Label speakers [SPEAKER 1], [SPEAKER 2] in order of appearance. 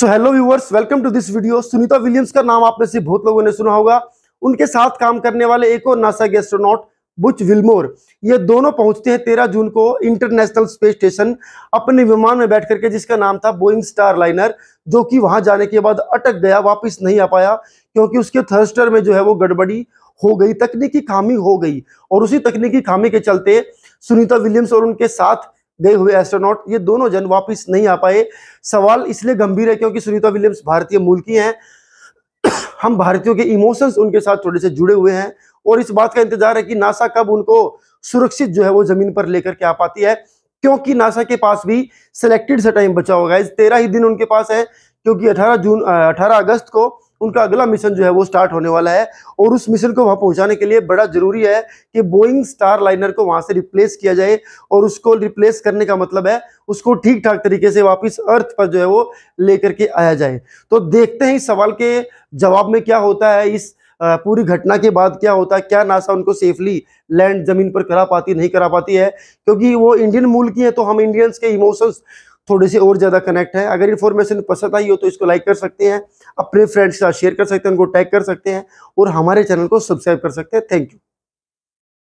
[SPEAKER 1] so hello viewers welcome to this video Sunita Williams का नाम आप में से बहुत लोगों ने सुना होगा उनके साथ काम करने वाले एक और नासा के एस्ट्रोनॉट बुच विलमोर ये दोनों पहुंचते हैं तेरह जून को इंटरनेशनल स्पेस स्टेशन अपने विमान में बैठ करके जिसका नाम था बोइंग स्टार लाइनर जो कि वहां जाने के बाद अटक गया वापिस नहीं आ पाया क्योंकि उसके थर्स्टर में जो है वो गड़बड़ी हो गई तकनीकी खामी हो गई और उसी तकनीकी खामी के चलते सुनीता विलियम्स और उनके साथ गए हुए एस्ट्रोनॉट ये दोनों जन वापस नहीं आ पाए सवाल इसलिए गंभीर है क्योंकि सुनीता विलियम्स भारतीय मूल की हैं हम भारतीयों के इमोशंस उनके साथ थोड़े से जुड़े हुए हैं और इस बात का इंतजार है कि नासा कब उनको सुरक्षित जो है वो जमीन पर लेकर के आ पाती है क्योंकि नासा के पास भी सिलेक्टेड से टाइम बचा होगा इस तेरह ही दिन उनके पास है क्योंकि अठारह जून अठारह अगस्त को उनका अगला मिशन जो है वो स्टार्ट होने वाला है और उस मिशन को वहाँ पहुँचाने के लिए बड़ा जरूरी है कि बोइंग स्टार लाइनर को वहाँ से रिप्लेस किया जाए और उसको रिप्लेस करने का मतलब है उसको ठीक ठाक तरीके से वापस अर्थ पर जो है वो लेकर के आया जाए तो देखते हैं इस सवाल के जवाब में क्या होता है इस पूरी घटना के बाद क्या होता है क्या नासा उनको सेफली लैंड जमीन पर करा पाती नहीं करा पाती है क्योंकि वो इंडियन मूल की है तो हम इंडियंस के इमोशंस थोड़ी सी और ज़्यादा कनेक्ट है अगर इन्फॉर्मेशन पसंद आई हो तो इसको लाइक कर सकते हैं अपने फ्रेंड्स के साथ शेयर कर सकते हैं उनको टैग कर सकते हैं और हमारे चैनल को सब्सक्राइब कर सकते हैं थैंक यू